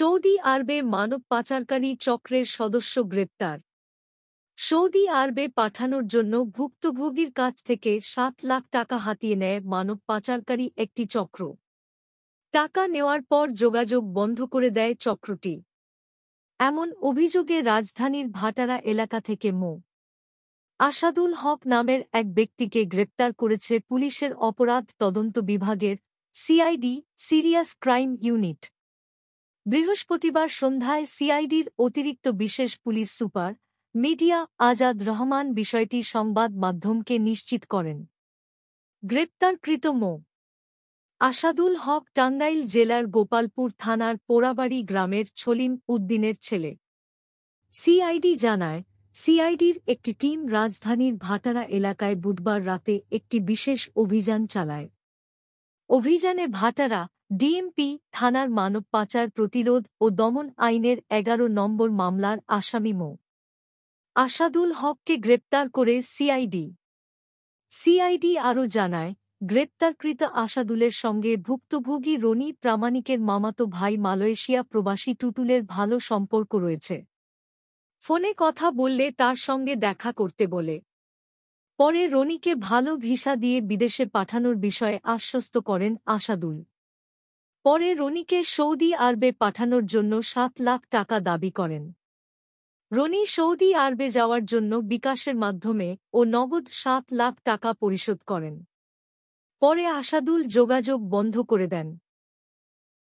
Saudi আরবে মানব পাচারকারী চক্রের সদস্য গ্রেপ্তার সৌদি আরবে পাঠানোর জন্য ভুক্তভোগীর কাছ থেকে সাত লাখ টাকা হাতিয়ে নেয় মানব পাচারকারী একটি চক্র টাকা নেওয়ার পর যোগাযোগ বন্ধ করে দেয় চক্রটি এমন অভিযোগে রাজধানীর ভাটারা এলাকা থেকে মো আসাদুল হক নামের এক ব্যক্তিকে গ্রেপ্তার করেছে পুলিশের অপরাধ তদন্ত বিভাগের সিআইডি সিরিয়াস ক্রাইম ইউনিট বৃহস্পতিবার সন্ধ্যায় সিআইডির অতিরিক্ত বিশেষ police super media Azad Rahman বিষয়টি সংবাদ মাধ্যমকে নিশ্চিত করেন গ্রেপ্তারকৃত মো আসাদুল হক টাঙ্গাইল জেলার গোপালপুর থানার পোড়াবাড়ি গ্রামের ছলিম উদ্দিনের ছেলে সিআইডি জানায় সিআইডির একটি টিম রাজধানীর ভাটারা এলাকায় বুধবার রাতে একটি বিশেষ অভিযান চালায় অভিযানে ভাটারা ডিএমপি থানার মানব পাচার প্রতিরোধ ও দমন আইনের এগারো নম্বর মামলার আসামি মো আসাদুল হককে গ্রেপ্তার করে সিআইডি সিআইডি আরও জানায় গ্রেপ্তারকৃত আসাদুলের সঙ্গে ভুক্তভোগী রনি প্রামাণিকের মামাতো ভাই মালয়েশিয়া প্রবাসী টুটুলের ভালো সম্পর্ক রয়েছে ফোনে কথা বললে তার সঙ্গে দেখা করতে বলে পরে রনিকে ভালো ভিসা দিয়ে বিদেশে পাঠানোর বিষয়ে আশ্বস্ত করেন আসাদুল পরে রনিকে সৌদি আরবে পাঠানোর জন্য সাত লাখ টাকা দাবি করেন রনি সৌদি আরবে যাওয়ার জন্য বিকাশের মাধ্যমে ও নগদ সাত লাখ টাকা পরিশোধ করেন পরে আসাদুল যোগাযোগ বন্ধ করে দেন